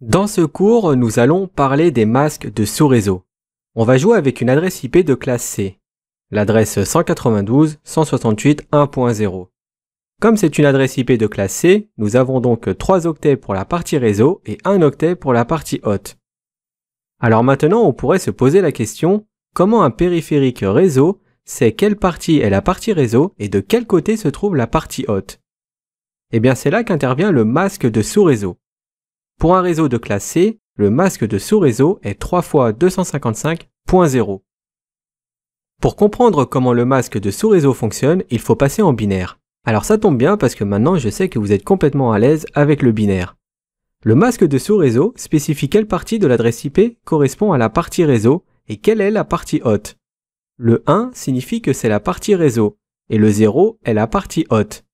Dans ce cours, nous allons parler des masques de sous-réseau. On va jouer avec une adresse IP de classe C, l'adresse 192.168.1.0. Comme c'est une adresse IP de classe C, nous avons donc 3 octets pour la partie réseau et 1 octet pour la partie haute. Alors maintenant, on pourrait se poser la question, comment un périphérique réseau sait quelle partie est la partie réseau et de quel côté se trouve la partie haute Eh bien c'est là qu'intervient le masque de sous-réseau. Pour un réseau de classe C, le masque de sous-réseau est 3 fois 255.0. Pour comprendre comment le masque de sous-réseau fonctionne, il faut passer en binaire. Alors ça tombe bien parce que maintenant je sais que vous êtes complètement à l'aise avec le binaire. Le masque de sous-réseau spécifie quelle partie de l'adresse IP correspond à la partie réseau et quelle est la partie haute. Le 1 signifie que c'est la partie réseau et le 0 est la partie haute.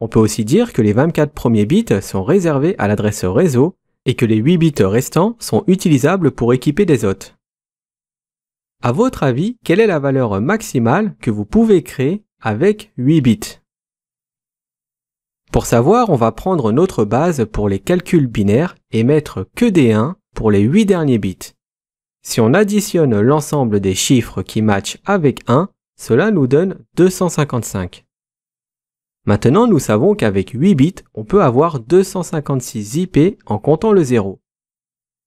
On peut aussi dire que les 24 premiers bits sont réservés à l'adresse réseau et que les 8 bits restants sont utilisables pour équiper des hôtes. À votre avis, quelle est la valeur maximale que vous pouvez créer avec 8 bits Pour savoir, on va prendre notre base pour les calculs binaires et mettre que des 1 pour les 8 derniers bits. Si on additionne l'ensemble des chiffres qui matchent avec 1, cela nous donne 255. Maintenant, nous savons qu'avec 8 bits, on peut avoir 256 IP en comptant le 0.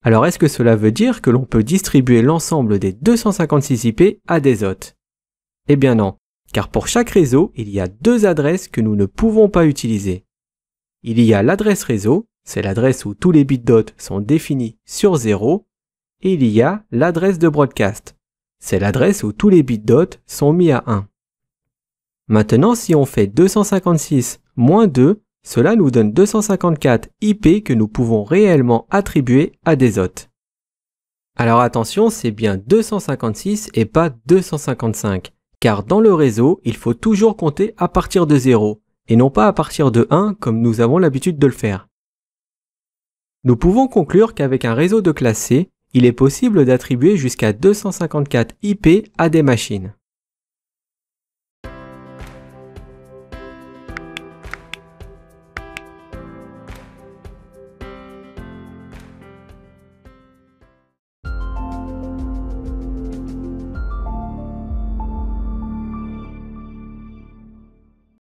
Alors est-ce que cela veut dire que l'on peut distribuer l'ensemble des 256 IP à des hôtes Eh bien non, car pour chaque réseau, il y a deux adresses que nous ne pouvons pas utiliser. Il y a l'adresse réseau, c'est l'adresse où tous les bits d'hôtes sont définis sur 0, et il y a l'adresse de broadcast, c'est l'adresse où tous les bits d'hôtes sont mis à 1. Maintenant, si on fait 256 moins 2, cela nous donne 254 IP que nous pouvons réellement attribuer à des hôtes. Alors attention, c'est bien 256 et pas 255, car dans le réseau, il faut toujours compter à partir de 0, et non pas à partir de 1 comme nous avons l'habitude de le faire. Nous pouvons conclure qu'avec un réseau de classe C, il est possible d'attribuer jusqu'à 254 IP à des machines.